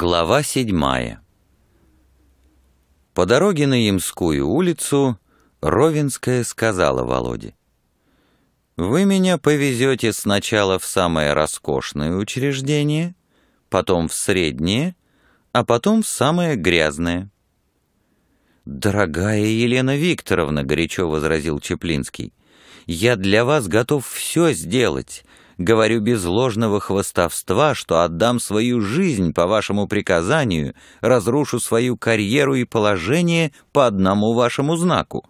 Глава седьмая По дороге на Ямскую улицу Ровинская сказала Володе. «Вы меня повезете сначала в самое роскошное учреждение, потом в среднее, а потом в самое грязное». «Дорогая Елена Викторовна», — горячо возразил Чеплинский, — «я для вас готов все сделать, говорю без ложного хвостовства, что отдам свою жизнь по вашему приказанию, разрушу свою карьеру и положение по одному вашему знаку.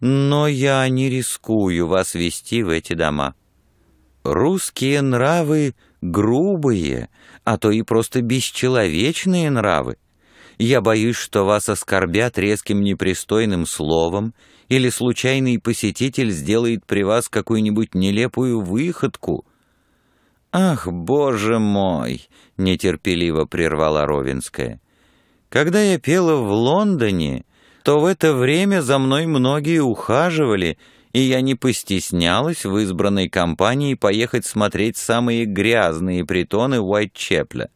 Но я не рискую вас вести в эти дома. Русские нравы грубые, а то и просто бесчеловечные нравы. Я боюсь, что вас оскорбят резким непристойным словом, или случайный посетитель сделает при вас какую-нибудь нелепую выходку». «Ах, боже мой!» — нетерпеливо прервала Ровинская. «Когда я пела в Лондоне, то в это время за мной многие ухаживали, и я не постеснялась в избранной компании поехать смотреть самые грязные притоны Уайтчепля.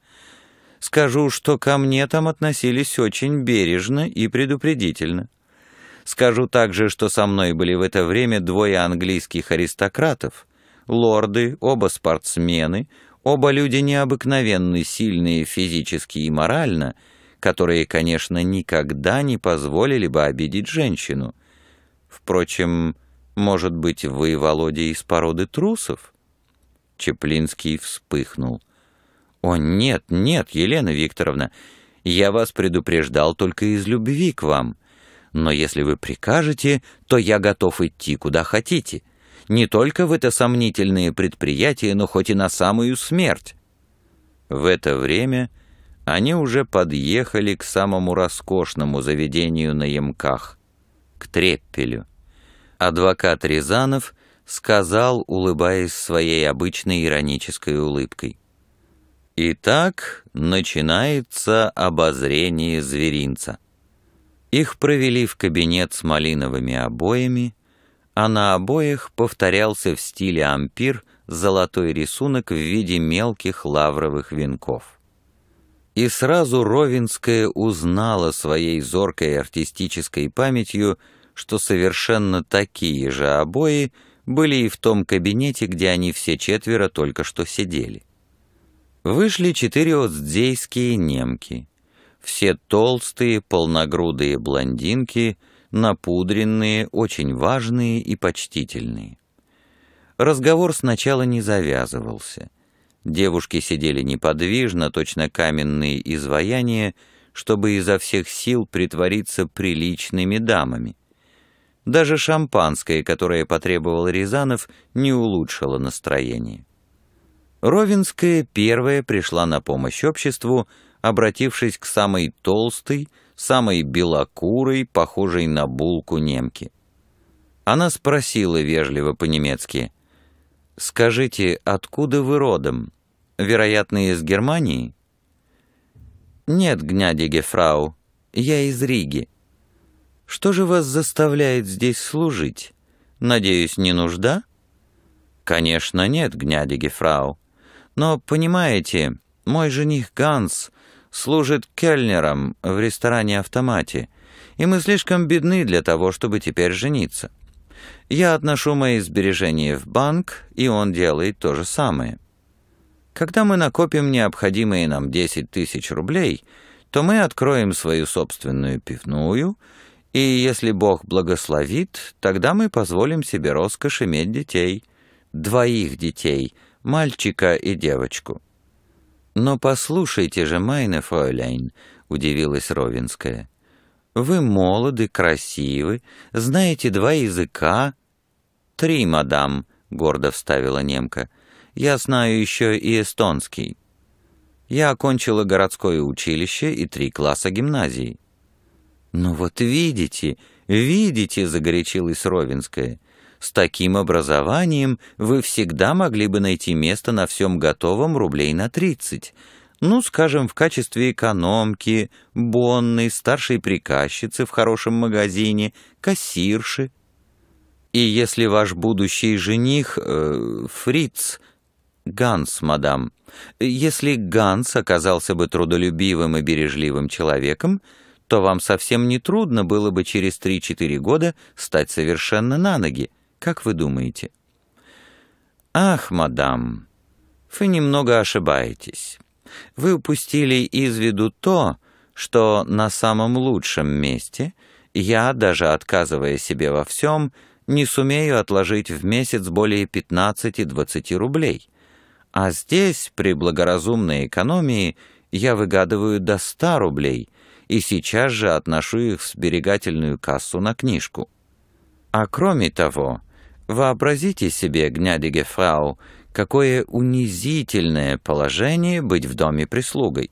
Скажу, что ко мне там относились очень бережно и предупредительно. Скажу также, что со мной были в это время двое английских аристократов, лорды, оба спортсмены, оба люди необыкновенно сильные физически и морально, которые, конечно, никогда не позволили бы обидеть женщину. Впрочем, может быть, вы, Володя, из породы трусов? Чеплинский вспыхнул. «О, нет, нет, Елена Викторовна, я вас предупреждал только из любви к вам. Но если вы прикажете, то я готов идти куда хотите. Не только в это сомнительное предприятие, но хоть и на самую смерть». В это время они уже подъехали к самому роскошному заведению на Ямках, к Треппелю. Адвокат Рязанов сказал, улыбаясь своей обычной иронической улыбкой. Итак, начинается обозрение зверинца. Их провели в кабинет с малиновыми обоями, а на обоях повторялся в стиле ампир золотой рисунок в виде мелких лавровых венков. И сразу Ровинская узнала своей зоркой артистической памятью, что совершенно такие же обои были и в том кабинете, где они все четверо только что сидели. Вышли четыре оздзейские немки. Все толстые, полногрудые блондинки, напудренные, очень важные и почтительные. Разговор сначала не завязывался. Девушки сидели неподвижно, точно каменные изваяния, чтобы изо всех сил притвориться приличными дамами. Даже шампанское, которое потребовал Рязанов, не улучшило настроение. Ровенская первая пришла на помощь обществу, обратившись к самой толстой, самой белокурой, похожей на булку немке. Она спросила вежливо по-немецки, «Скажите, откуда вы родом? Вероятно, из Германии?» «Нет, гнядиге фрау, я из Риги. Что же вас заставляет здесь служить? Надеюсь, не нужда?» «Конечно нет, гнядиге фрау. Но, понимаете, мой жених Ганс служит кельнером в ресторане-автомате, и мы слишком бедны для того, чтобы теперь жениться. Я отношу мои сбережения в банк, и он делает то же самое. Когда мы накопим необходимые нам 10 тысяч рублей, то мы откроем свою собственную пивную, и если Бог благословит, тогда мы позволим себе роскошь иметь детей, двоих детей — мальчика и девочку». «Но послушайте же, Майне Фойляйн», — удивилась Ровинская. «Вы молоды, красивы, знаете два языка». «Три, мадам», — гордо вставила немка. «Я знаю еще и эстонский». «Я окончила городское училище и три класса гимназии». «Ну вот видите, видите», — загорячилась Ровинская. С таким образованием вы всегда могли бы найти место на всем готовом рублей на 30, ну, скажем, в качестве экономки, бонной, старшей приказчицы в хорошем магазине, кассирши. И если ваш будущий жених, э, фриц, Ганс, мадам, если Ганс оказался бы трудолюбивым и бережливым человеком, то вам совсем не трудно было бы через 3-4 года стать совершенно на ноги. Как вы думаете?» «Ах, мадам, вы немного ошибаетесь. Вы упустили из виду то, что на самом лучшем месте я, даже отказывая себе во всем, не сумею отложить в месяц более 15-20 рублей. А здесь, при благоразумной экономии, я выгадываю до 100 рублей и сейчас же отношу их в сберегательную кассу на книжку. А кроме того, вообразите себе, гняди Гефрау, какое унизительное положение быть в доме прислугой.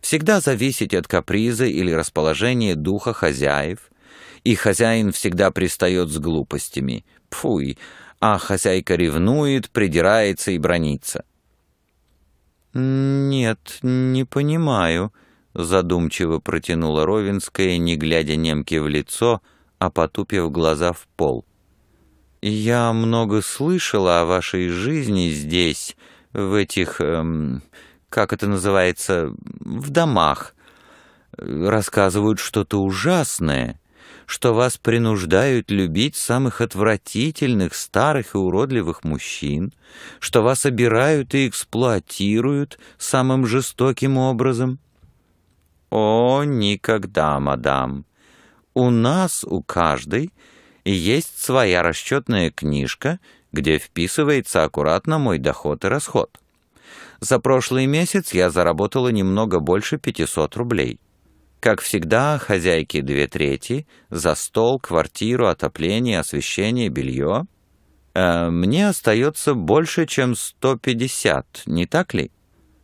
Всегда зависеть от каприза или расположения духа хозяев, и хозяин всегда пристает с глупостями, пфуй, а хозяйка ревнует, придирается и бронится. «Нет, не понимаю», — задумчиво протянула Ровенская, не глядя немке в лицо — а потупив глаза в пол. «Я много слышала о вашей жизни здесь, в этих... Эм, как это называется? В домах. Рассказывают что-то ужасное, что вас принуждают любить самых отвратительных, старых и уродливых мужчин, что вас обирают и эксплуатируют самым жестоким образом». «О, никогда, мадам!» У нас, у каждой, есть своя расчетная книжка, где вписывается аккуратно мой доход и расход. За прошлый месяц я заработала немного больше 500 рублей. Как всегда, хозяйки две трети, за стол, квартиру, отопление, освещение, белье. Э, мне остается больше, чем 150, не так ли?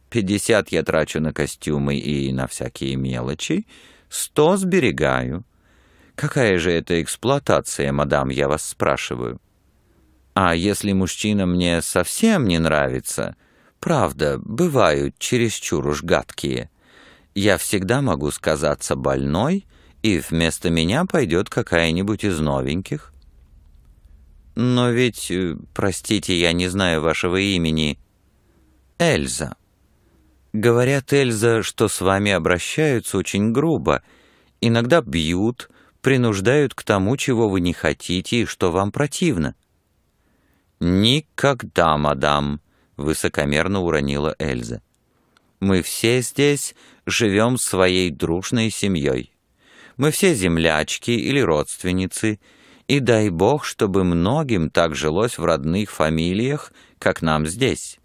50 я трачу на костюмы и на всякие мелочи, 100 сберегаю. Какая же это эксплуатация, мадам, я вас спрашиваю? А если мужчина мне совсем не нравится, правда, бывают чересчур уж гадкие. Я всегда могу сказаться больной, и вместо меня пойдет какая-нибудь из новеньких. Но ведь, э, простите, я не знаю вашего имени. Эльза. Говорят, Эльза, что с вами обращаются очень грубо, иногда бьют, принуждают к тому, чего вы не хотите и что вам противно». «Никогда, мадам», — высокомерно уронила Эльза. «Мы все здесь живем своей дружной семьей. Мы все землячки или родственницы, и дай бог, чтобы многим так жилось в родных фамилиях, как нам здесь».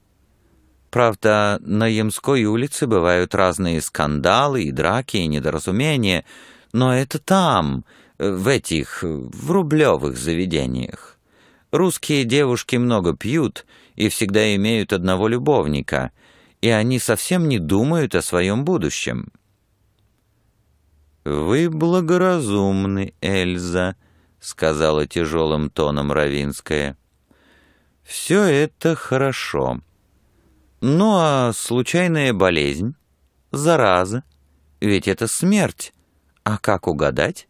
Правда, на Ямской улице бывают разные скандалы и драки, и недоразумения, но это там, э, в этих, э, в рублевых заведениях. Русские девушки много пьют и всегда имеют одного любовника, и они совсем не думают о своем будущем». «Вы благоразумны, Эльза», — сказала тяжелым тоном Равинская. «Все это хорошо. Ну а случайная болезнь? Зараза? Ведь это смерть. А как угадать?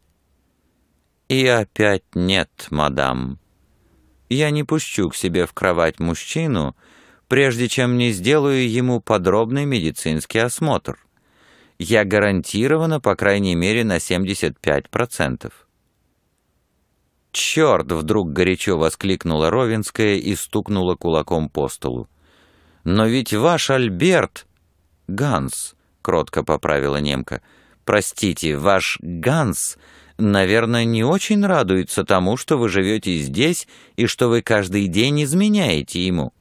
И опять нет, мадам. Я не пущу к себе в кровать мужчину, прежде чем не сделаю ему подробный медицинский осмотр. Я гарантирована, по крайней мере, на 75%. «Черт!» — вдруг горячо воскликнула Ровинская и стукнула кулаком по столу. «Но ведь ваш Альберт...» «Ганс», — кротко поправила немка, — Простите, ваш Ганс, наверное, не очень радуется тому, что вы живете здесь и что вы каждый день изменяете ему».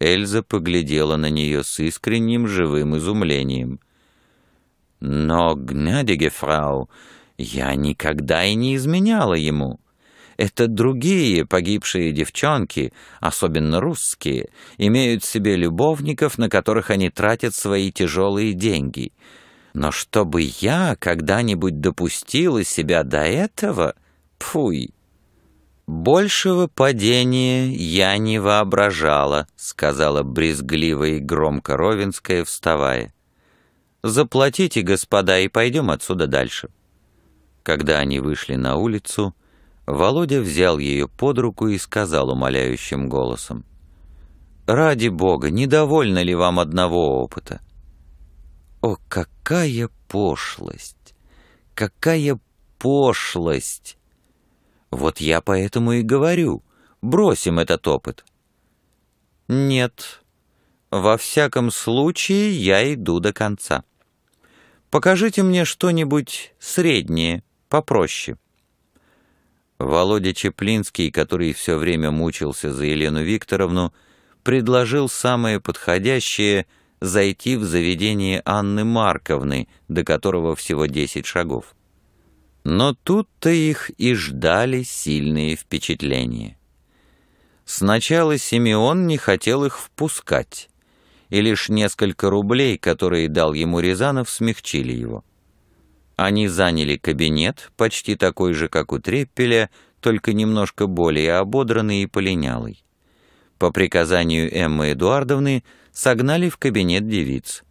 Эльза поглядела на нее с искренним живым изумлением. «Но, гнядиге фрау, я никогда и не изменяла ему. Это другие погибшие девчонки, особенно русские, имеют себе любовников, на которых они тратят свои тяжелые деньги». Но чтобы я когда-нибудь допустила себя до этого, пфуй. Большего падения я не воображала, сказала брезгливо и громко Ровенская, вставая. Заплатите, господа, и пойдем отсюда дальше. Когда они вышли на улицу, Володя взял ее под руку и сказал умоляющим голосом. «Ради бога, недовольно ли вам одного опыта?» «О, как Какая пошлость! Какая пошлость! Вот я поэтому и говорю, бросим этот опыт. Нет, во всяком случае я иду до конца. Покажите мне что-нибудь среднее, попроще. Володя Чеплинский, который все время мучился за Елену Викторовну, предложил самое подходящее — зайти в заведение Анны Марковны, до которого всего десять шагов. Но тут-то их и ждали сильные впечатления. Сначала Симеон не хотел их впускать, и лишь несколько рублей, которые дал ему Рязанов, смягчили его. Они заняли кабинет, почти такой же, как у Треппеля, только немножко более ободранный и полинялый. По приказанию Эммы Эдуардовны согнали в кабинет девиц.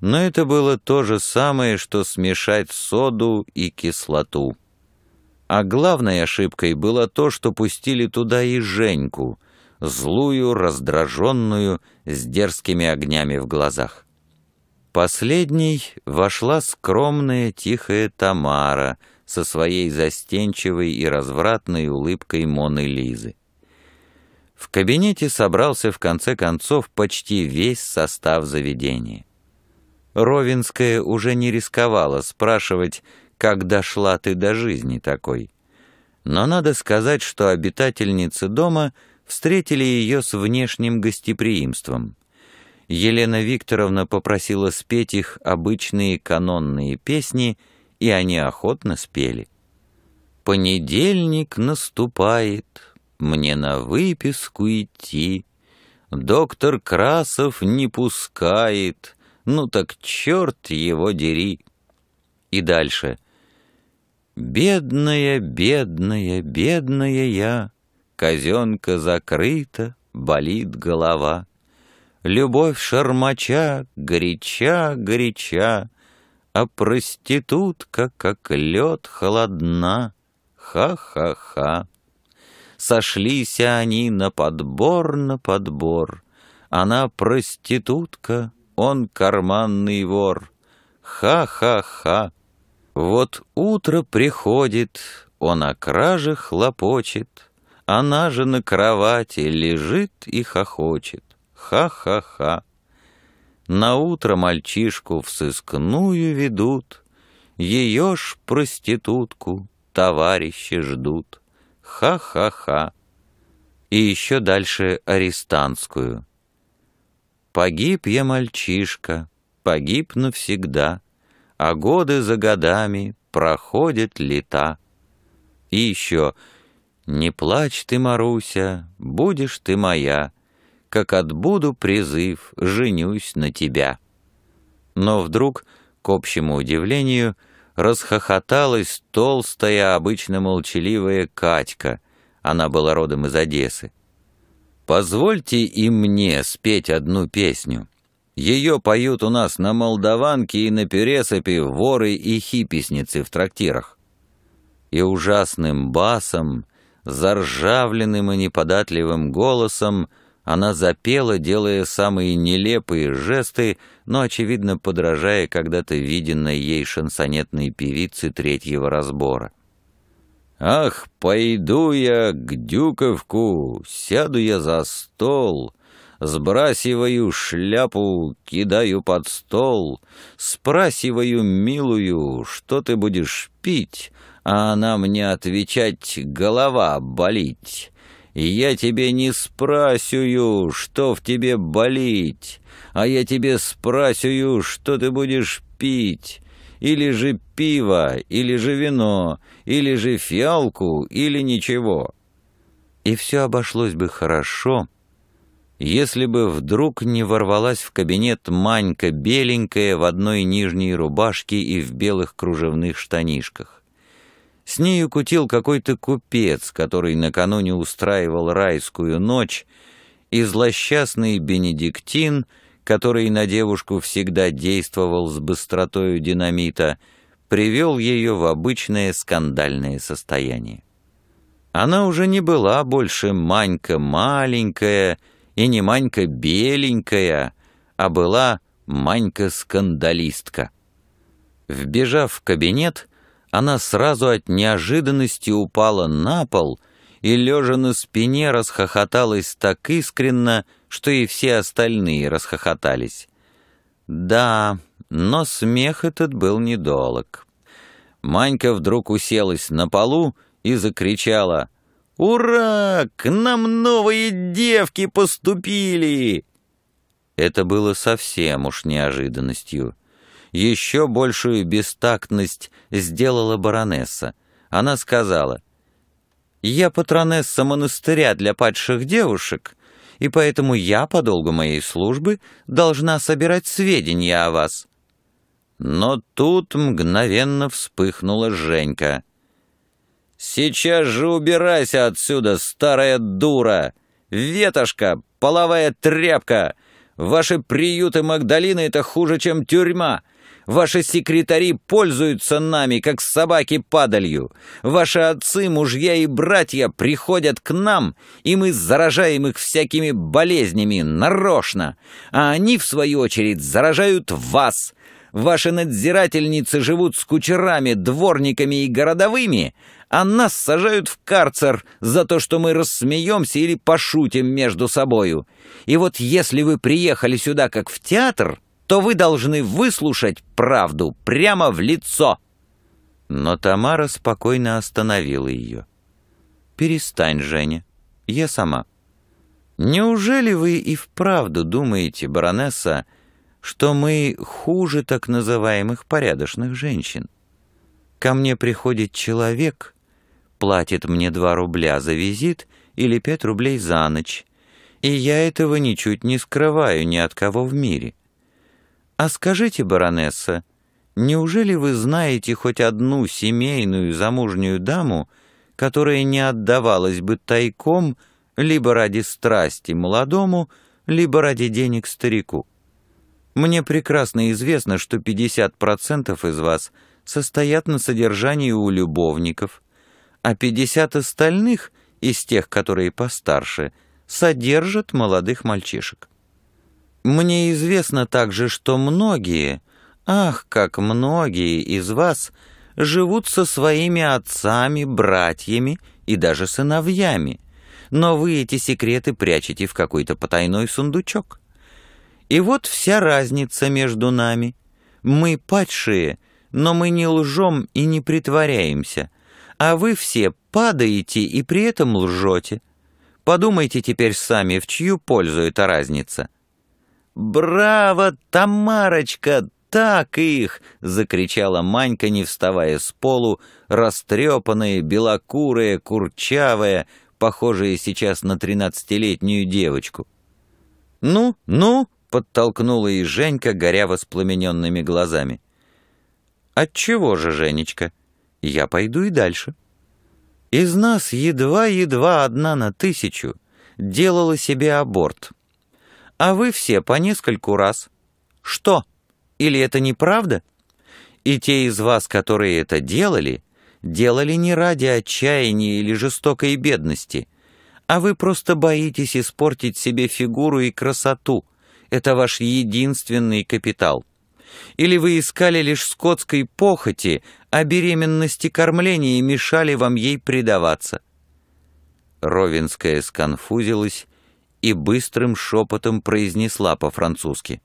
Но это было то же самое, что смешать соду и кислоту. А главной ошибкой было то, что пустили туда и Женьку, злую, раздраженную, с дерзкими огнями в глазах. Последней вошла скромная, тихая Тамара со своей застенчивой и развратной улыбкой Моны Лизы. В кабинете собрался в конце концов почти весь состав заведения. Ровинская уже не рисковала спрашивать, как дошла ты до жизни такой. Но надо сказать, что обитательницы дома встретили ее с внешним гостеприимством. Елена Викторовна попросила спеть их обычные канонные песни, и они охотно спели. «Понедельник наступает», мне на выписку идти. Доктор Красов не пускает. Ну так черт его дери. И дальше. Бедная, бедная, бедная я. Казенка закрыта, болит голова. Любовь шармача, горяча, горяча, А проститутка, как лед, холодна. Ха-ха-ха. Сошлись они на подбор, на подбор. Она проститутка, он карманный вор. Ха-ха-ха. Вот утро приходит, он о краже хлопочет. Она же на кровати лежит и хохочет. Ха-ха-ха. На утро мальчишку в сыскную ведут, Ее ж проститутку товарищи ждут. Ха-ха-ха. И еще дальше арестантскую. Погиб я мальчишка, погиб навсегда, А годы за годами проходят лета. И еще «Не плачь ты, Маруся, будешь ты моя, Как отбуду призыв, женюсь на тебя». Но вдруг, к общему удивлению, — расхохоталась толстая, обычно молчаливая Катька. Она была родом из Одессы. «Позвольте и мне спеть одну песню. Ее поют у нас на Молдаванке и на Пересопе воры и хиписницы в трактирах». И ужасным басом, заржавленным и неподатливым голосом она запела, делая самые нелепые жесты, но, очевидно, подражая когда-то виденной ей шансонетной певице третьего разбора. «Ах, пойду я к Дюковку, сяду я за стол, сбрасиваю шляпу, кидаю под стол, спрашиваю милую, что ты будешь пить, а она мне отвечать «голова болить» я тебе не спрасюю, что в тебе болит, а я тебе спрасюю, что ты будешь пить, или же пиво, или же вино, или же фиалку, или ничего. И все обошлось бы хорошо, если бы вдруг не ворвалась в кабинет Манька беленькая в одной нижней рубашке и в белых кружевных штанишках. С нею кутил какой-то купец, который накануне устраивал райскую ночь, и злосчастный Бенедиктин, который на девушку всегда действовал с быстротою динамита, привел ее в обычное скандальное состояние. Она уже не была больше Манька маленькая и не Манька беленькая, а была Манька-скандалистка. Вбежав в кабинет, она сразу от неожиданности упала на пол и, лежа на спине, расхохоталась так искренно, что и все остальные расхохотались. Да, но смех этот был недолог. Манька вдруг уселась на полу и закричала «Ура! К нам новые девки поступили!» Это было совсем уж неожиданностью. Еще большую бестактность сделала баронесса. Она сказала, «Я патронесса монастыря для падших девушек, и поэтому я, по долгу моей службы, должна собирать сведения о вас». Но тут мгновенно вспыхнула Женька. «Сейчас же убирайся отсюда, старая дура! Ветошка, половая тряпка! Ваши приюты Магдалины — это хуже, чем тюрьма! Ваши секретари пользуются нами, как собаки падалью. Ваши отцы, мужья и братья приходят к нам, и мы заражаем их всякими болезнями, нарочно. А они, в свою очередь, заражают вас. Ваши надзирательницы живут с кучерами, дворниками и городовыми, а нас сажают в карцер за то, что мы рассмеемся или пошутим между собою. И вот если вы приехали сюда как в театр то вы должны выслушать правду прямо в лицо». Но Тамара спокойно остановила ее. «Перестань, Женя. Я сама». «Неужели вы и вправду думаете, баронесса, что мы хуже так называемых порядочных женщин? Ко мне приходит человек, платит мне два рубля за визит или пять рублей за ночь, и я этого ничуть не скрываю ни от кого в мире. «А скажите, баронесса, неужели вы знаете хоть одну семейную замужнюю даму, которая не отдавалась бы тайком либо ради страсти молодому, либо ради денег старику? Мне прекрасно известно, что 50% из вас состоят на содержании у любовников, а 50 остальных, из тех, которые постарше, содержат молодых мальчишек. Мне известно также, что многие, ах, как многие из вас, живут со своими отцами, братьями и даже сыновьями, но вы эти секреты прячете в какой-то потайной сундучок. И вот вся разница между нами. Мы падшие, но мы не лжем и не притворяемся, а вы все падаете и при этом лжете. Подумайте теперь сами, в чью пользу эта разница». «Браво, Тамарочка! Так их!» — закричала Манька, не вставая с полу, растрепанная, белокурая, курчавая, похожая сейчас на тринадцатилетнюю девочку. «Ну, ну!» — подтолкнула и Женька, горя воспламененными глазами. «Отчего же, Женечка? Я пойду и дальше». Из нас едва-едва одна на тысячу делала себе аборт — а вы все по нескольку раз. Что? Или это неправда? И те из вас, которые это делали, делали не ради отчаяния или жестокой бедности, а вы просто боитесь испортить себе фигуру и красоту. Это ваш единственный капитал. Или вы искали лишь скотской похоти, а беременности кормления мешали вам ей предаваться. Ровенская сконфузилась и быстрым шепотом произнесла по-французски.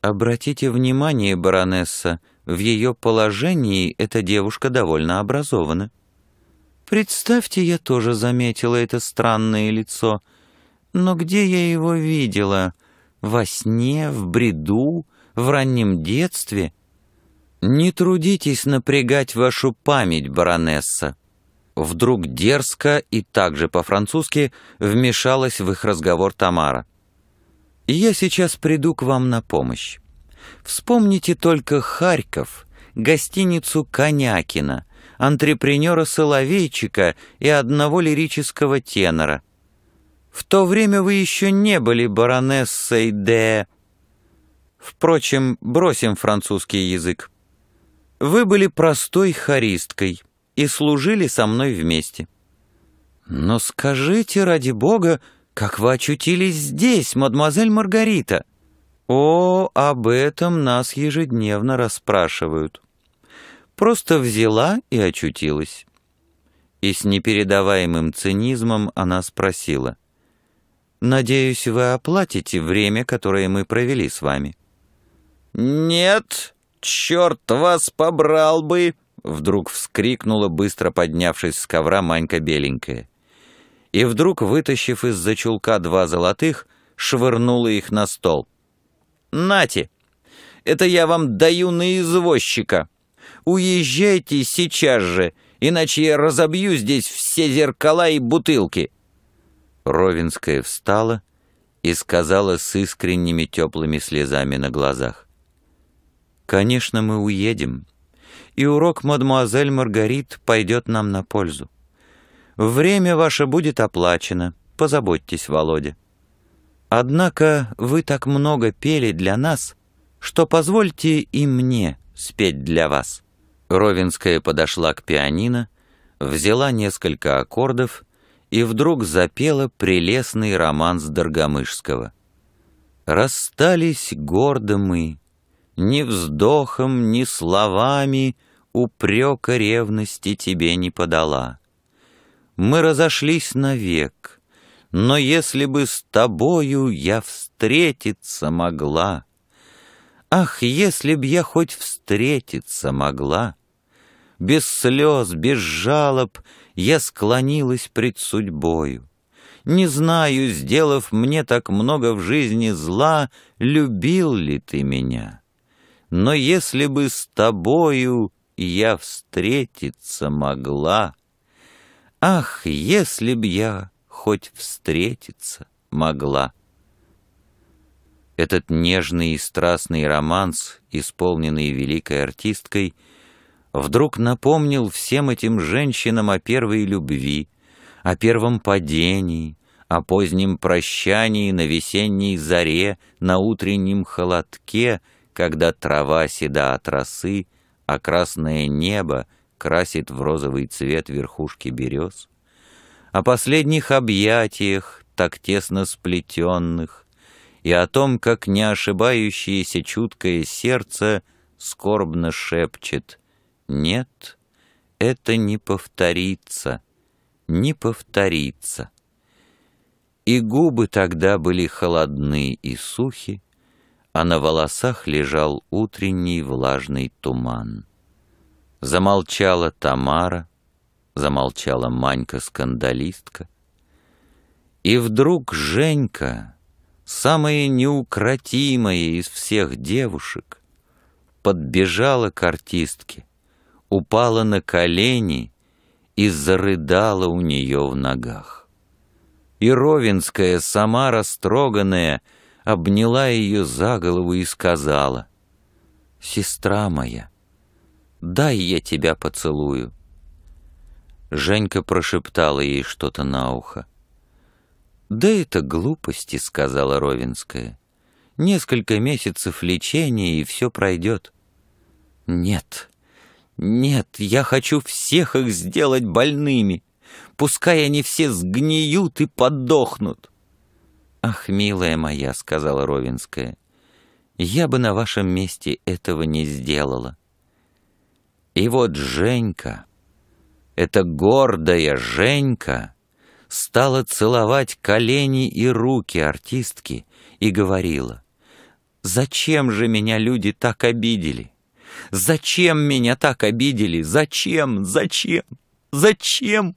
«Обратите внимание, баронесса, в ее положении эта девушка довольно образована. Представьте, я тоже заметила это странное лицо. Но где я его видела? Во сне, в бреду, в раннем детстве?» «Не трудитесь напрягать вашу память, баронесса. Вдруг дерзко и также по-французски вмешалась в их разговор Тамара. «Я сейчас приду к вам на помощь. Вспомните только Харьков, гостиницу Конякина, антрепренера Соловейчика и одного лирического тенора. В то время вы еще не были баронессой де... Впрочем, бросим французский язык. Вы были простой хористкой и служили со мной вместе. «Но скажите, ради бога, как вы очутились здесь, мадемуазель Маргарита?» «О, об этом нас ежедневно расспрашивают. Просто взяла и очутилась». И с непередаваемым цинизмом она спросила. «Надеюсь, вы оплатите время, которое мы провели с вами». «Нет, черт вас побрал бы!» Вдруг вскрикнула, быстро поднявшись с ковра Манька Беленькая. И вдруг, вытащив из-за чулка два золотых, швырнула их на стол. «Нате! Это я вам даю на извозчика! Уезжайте сейчас же, иначе я разобью здесь все зеркала и бутылки!» Ровенская встала и сказала с искренними теплыми слезами на глазах. «Конечно, мы уедем и урок мадемуазель Маргарит пойдет нам на пользу. Время ваше будет оплачено, позаботьтесь, Володя. Однако вы так много пели для нас, что позвольте и мне спеть для вас». Ровенская подошла к пианино, взяла несколько аккордов и вдруг запела прелестный романс Доргомышского. «Расстались гордо мы, ни вздохом, ни словами — упрека ревности тебе не подала. Мы разошлись навек, но если бы с тобою я встретиться могла, Ах, если б я хоть встретиться могла! Без слез, без жалоб я склонилась пред судьбою. Не знаю, сделав мне так много в жизни зла, любил ли ты меня. Но если бы с тобою я встретиться могла. Ах, если б я хоть встретиться могла! Этот нежный и страстный романс, исполненный великой артисткой, вдруг напомнил всем этим женщинам о первой любви, о первом падении, о позднем прощании на весенней заре, на утреннем холодке, когда трава седа от росы — а красное небо красит в розовый цвет верхушки берез, о последних объятиях, так тесно сплетенных, и о том, как не ошибающееся чуткое сердце скорбно шепчет «Нет, это не повторится, не повторится». И губы тогда были холодны и сухи, а на волосах лежал утренний влажный туман. Замолчала Тамара, замолчала Манька-скандалистка. И вдруг Женька, самая неукротимая из всех девушек, подбежала к артистке, упала на колени и зарыдала у нее в ногах. И Ровенская, сама растроганная, — обняла ее за голову и сказала, «Сестра моя, дай я тебя поцелую». Женька прошептала ей что-то на ухо. «Да это глупости», — сказала Ровинская. «Несколько месяцев лечения, и все пройдет». «Нет, нет, я хочу всех их сделать больными. Пускай они все сгниют и подохнут». «Ах, милая моя», — сказала Ровинская, — «я бы на вашем месте этого не сделала». И вот Женька, эта гордая Женька, стала целовать колени и руки артистки и говорила, «Зачем же меня люди так обидели? Зачем меня так обидели? Зачем? Зачем? Зачем?»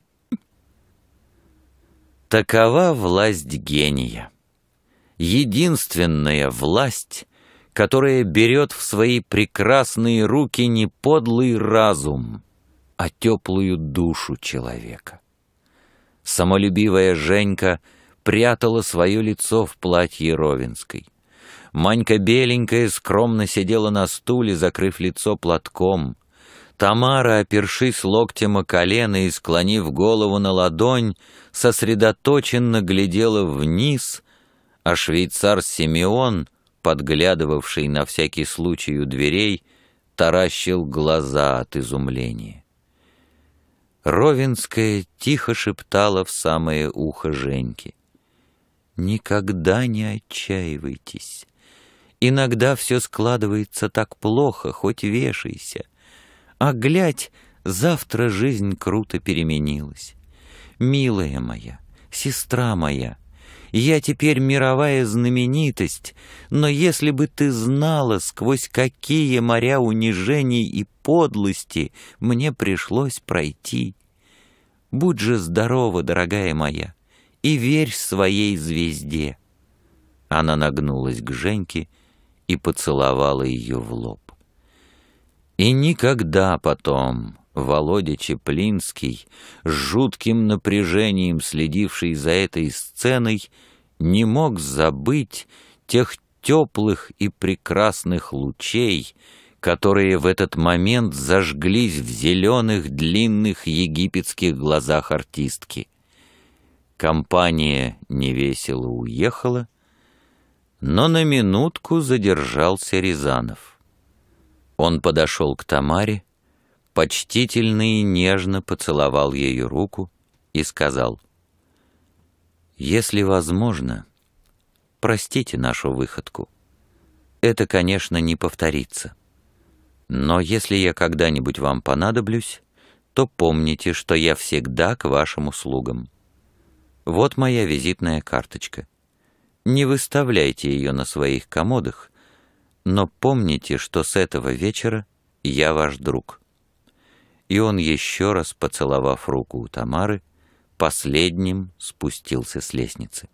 Такова власть гения единственная власть, которая берет в свои прекрасные руки не подлый разум, а теплую душу человека. Самолюбивая Женька прятала свое лицо в платье Ровенской. Манька беленькая скромно сидела на стуле, закрыв лицо платком. Тамара, опершись локтем о колено и склонив голову на ладонь, сосредоточенно глядела вниз — а швейцар Симеон, подглядывавший на всякий случай у дверей, таращил глаза от изумления. Ровинская тихо шептала в самое ухо Женьки. «Никогда не отчаивайтесь. Иногда все складывается так плохо, хоть вешайся. А глядь, завтра жизнь круто переменилась. Милая моя, сестра моя, я теперь мировая знаменитость, но если бы ты знала, сквозь какие моря унижений и подлости мне пришлось пройти. Будь же здорова, дорогая моя, и верь своей звезде». Она нагнулась к Женьке и поцеловала ее в лоб. И никогда потом Володя Чеплинский, с жутким напряжением следивший за этой сценой, не мог забыть тех теплых и прекрасных лучей, которые в этот момент зажглись в зеленых длинных египетских глазах артистки. Компания невесело уехала, но на минутку задержался Рязанов. Он подошел к Тамаре, почтительно и нежно поцеловал ее руку и сказал, «Если возможно, простите нашу выходку. Это, конечно, не повторится. Но если я когда-нибудь вам понадоблюсь, то помните, что я всегда к вашим услугам. Вот моя визитная карточка. Не выставляйте ее на своих комодах, но помните, что с этого вечера я ваш друг» и он, еще раз поцеловав руку у Тамары, последним спустился с лестницы.